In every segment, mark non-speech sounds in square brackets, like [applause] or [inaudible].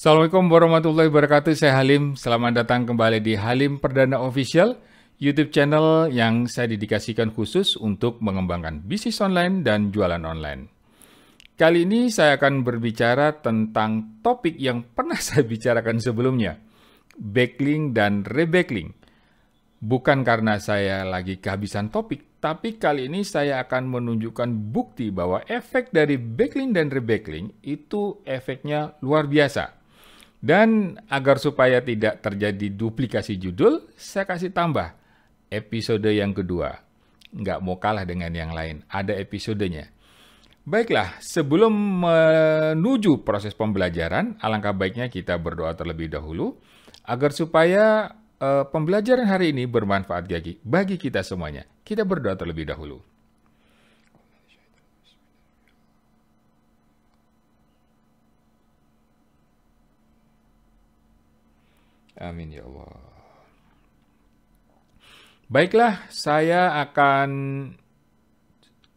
Assalamualaikum warahmatullahi wabarakatuh, saya Halim. Selamat datang kembali di Halim Perdana Official, YouTube channel yang saya dedikasikan khusus untuk mengembangkan bisnis online dan jualan online. Kali ini saya akan berbicara tentang topik yang pernah [laughs] saya bicarakan sebelumnya, backlink dan rebacklink. Bukan karena saya lagi kehabisan topik, tapi kali ini saya akan menunjukkan bukti bahwa efek dari backlink dan rebacklink itu efeknya luar biasa dan agar supaya tidak terjadi duplikasi judul, saya kasih tambah episode yang kedua. Nggak mau kalah dengan yang lain, ada episodenya. Baiklah, sebelum menuju proses pembelajaran, alangkah baiknya kita berdoa terlebih dahulu agar supaya uh, pembelajaran hari ini bermanfaat bagi, bagi kita semuanya. Kita berdoa terlebih dahulu. Amin ya Allah. Baiklah, saya akan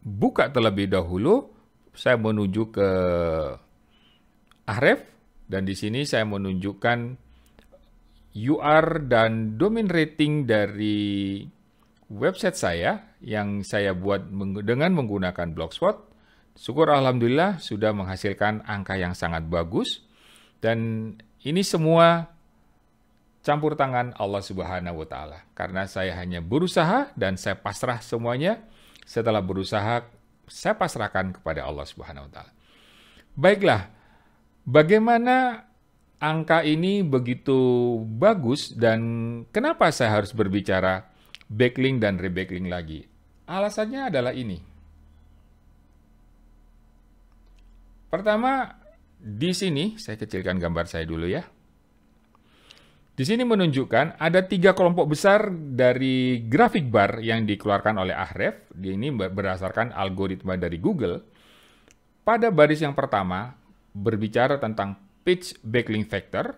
buka terlebih dahulu. Saya menuju ke Ahref dan di sini saya menunjukkan UR dan domain rating dari website saya yang saya buat dengan menggunakan Blogspot. Syukur alhamdulillah sudah menghasilkan angka yang sangat bagus dan ini semua campur tangan Allah Subhanahu wa taala. Karena saya hanya berusaha dan saya pasrah semuanya. Setelah berusaha, saya pasrahkan kepada Allah Subhanahu wa taala. Baiklah, bagaimana angka ini begitu bagus dan kenapa saya harus berbicara backlink dan rebacklink lagi? Alasannya adalah ini. Pertama, di sini saya kecilkan gambar saya dulu ya. Di sini menunjukkan ada tiga kelompok besar dari grafik bar yang dikeluarkan oleh Ahref. Ini berdasarkan algoritma dari Google. Pada baris yang pertama, berbicara tentang page backlink factor.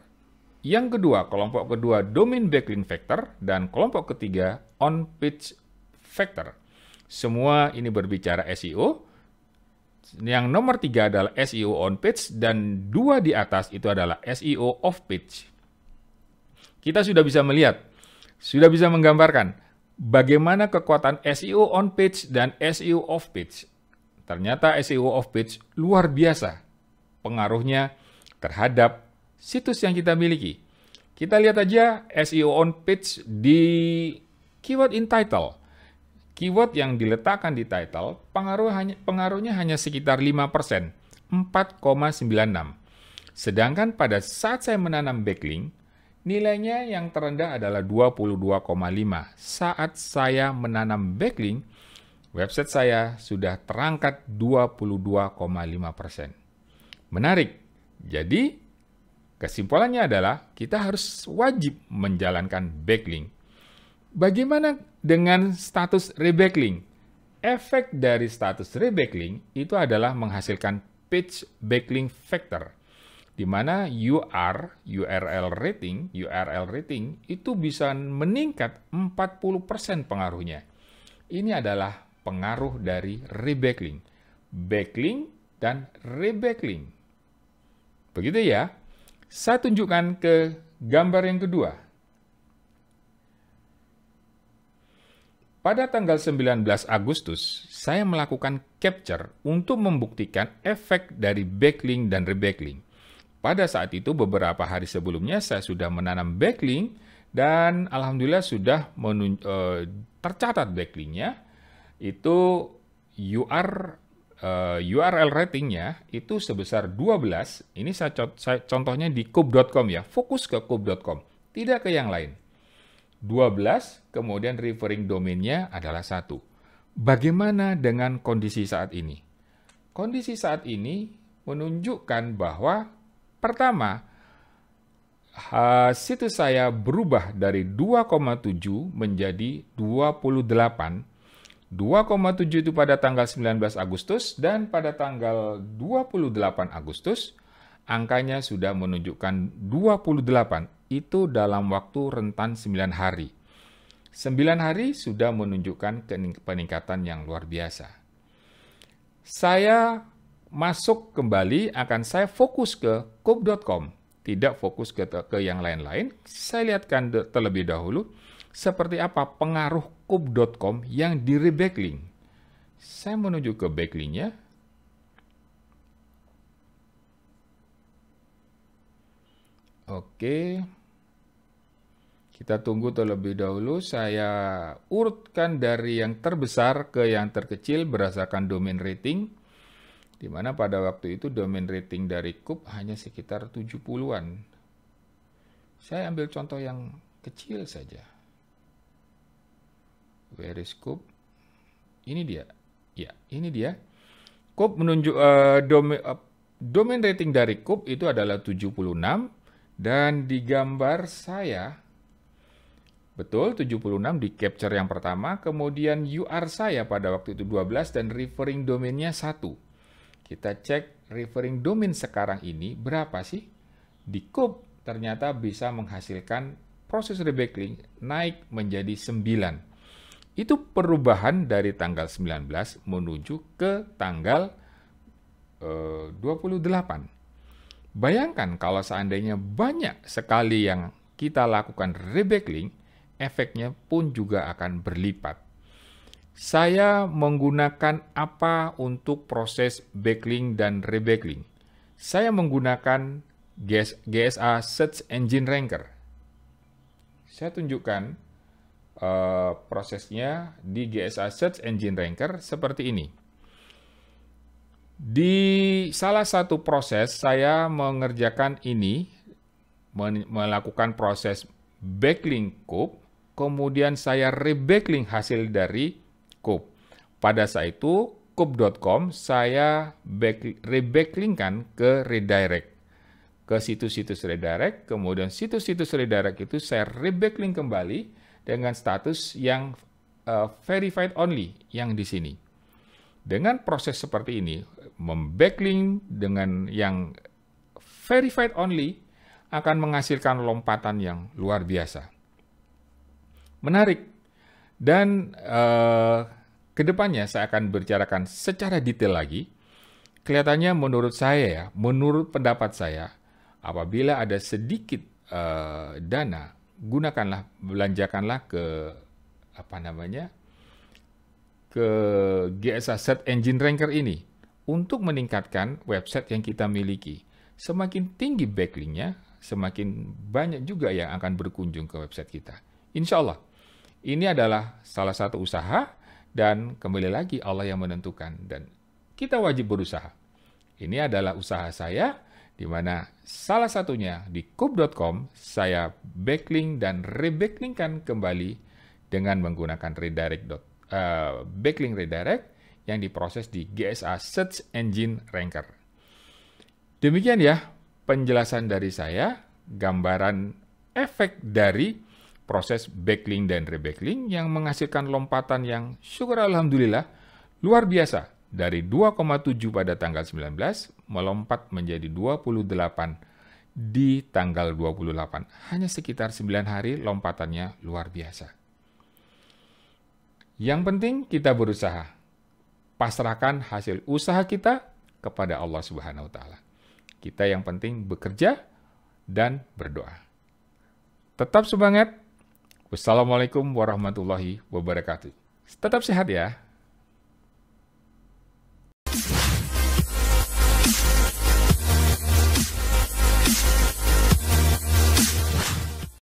Yang kedua, kelompok kedua domain backlink factor Dan kelompok ketiga on page factor. Semua ini berbicara SEO. Yang nomor tiga adalah SEO on page dan dua di atas itu adalah SEO off page kita sudah bisa melihat, sudah bisa menggambarkan bagaimana kekuatan SEO on page dan SEO off page. Ternyata SEO off page luar biasa pengaruhnya terhadap situs yang kita miliki. Kita lihat aja SEO on page di keyword in title. Keyword yang diletakkan di title pengaruh hanya, pengaruhnya hanya sekitar 5%, 4,96. Sedangkan pada saat saya menanam backlink, Nilainya yang terendah adalah 22,5. Saat saya menanam backlink, website saya sudah terangkat 22,5%. Menarik. Jadi, kesimpulannya adalah kita harus wajib menjalankan backlink. Bagaimana dengan status rebacklink? Efek dari status rebacklink itu adalah menghasilkan page backlink factor di mana UR, URL rating, URL rating itu bisa meningkat 40% pengaruhnya. Ini adalah pengaruh dari rebacklink, backlink dan rebacklink. Begitu ya. Saya tunjukkan ke gambar yang kedua. Pada tanggal 19 Agustus, saya melakukan capture untuk membuktikan efek dari backlink dan rebacklink. Pada saat itu beberapa hari sebelumnya saya sudah menanam backlink dan alhamdulillah sudah menun, e, tercatat backlinknya itu UR e, eh, URL ratingnya itu sebesar 12. Ini saya, saya contohnya di kub.com ya, fokus ke kub.com, tidak ke yang lain. 12, kemudian referring domainnya adalah satu. Bagaimana dengan kondisi saat ini? Kondisi saat ini menunjukkan bahwa Pertama, uh, situs saya berubah dari 2,7 menjadi 28 2,7 itu pada tanggal 19 Agustus dan pada tanggal 28 Agustus angkanya sudah menunjukkan 28. Itu dalam waktu rentan 9 hari. 9 hari sudah menunjukkan peningkatan yang luar biasa. Saya masuk kembali akan saya fokus ke kub.com tidak fokus ke, ke yang lain-lain. Saya lihatkan terlebih dahulu seperti apa pengaruh kub.com yang di rebacklink. Saya menuju ke backlinknya. Oke. Kita tunggu terlebih dahulu. Saya urutkan dari yang terbesar ke yang terkecil berdasarkan domain rating di mana pada waktu itu domain rating dari Coop hanya sekitar 70-an. Saya ambil contoh yang kecil saja. Where is Coop? Ini dia. Ya, ini dia. Coop menunjuk uh, domain uh, domain rating dari Coop itu adalah 76 dan di gambar saya Betul, 76 di capture yang pertama, kemudian UR saya pada waktu itu 12 dan referring domainnya 1. Kita cek referring domain sekarang ini berapa sih? Di Coop ternyata bisa menghasilkan proses rebacklink naik menjadi 9. Itu perubahan dari tanggal 19 menuju ke tanggal eh, 28. Bayangkan kalau seandainya banyak sekali yang kita lakukan rebacklink, efeknya pun juga akan berlipat saya menggunakan apa untuk proses backlink dan rebacklink? Saya menggunakan GSA Search Engine Ranker. Saya tunjukkan uh, prosesnya di GSA Search Engine Ranker seperti ini. Di salah satu proses saya mengerjakan ini, melakukan proses backlink COOP, kemudian saya rebacklink hasil dari Coop. Pada saat itu, Coop.com saya back, rebacklinkan ke redirect. Ke situs-situs redirect, kemudian situs-situs redirect itu saya rebacklink kembali dengan status yang uh, verified only yang di sini. Dengan proses seperti ini, membacklink dengan yang verified only akan menghasilkan lompatan yang luar biasa. Menarik, dan uh, kedepannya saya akan berbicarakan secara detail lagi. Kelihatannya menurut saya ya, menurut pendapat saya, apabila ada sedikit uh, dana, gunakanlah, belanjakanlah ke apa namanya ke GSA Set Engine Ranker ini untuk meningkatkan website yang kita miliki. Semakin tinggi backlinknya, semakin banyak juga yang akan berkunjung ke website kita. Insya Allah. Ini adalah salah satu usaha dan kembali lagi Allah yang menentukan dan kita wajib berusaha. Ini adalah usaha saya di mana salah satunya di kub.com saya backlink dan rebacklinkkan kembali dengan menggunakan redirect uh, backlink redirect yang diproses di GSA Search Engine Ranker. Demikian ya penjelasan dari saya, gambaran efek dari proses backlink dan rebacklink yang menghasilkan lompatan yang syukur alhamdulillah luar biasa dari 2,7 pada tanggal 19 melompat menjadi 28 di tanggal 28. Hanya sekitar 9 hari lompatannya luar biasa. Yang penting kita berusaha. Pasrahkan hasil usaha kita kepada Allah Subhanahu wa taala. Kita yang penting bekerja dan berdoa. Tetap semangat, Wassalamualaikum warahmatullahi wabarakatuh. Tetap sehat ya.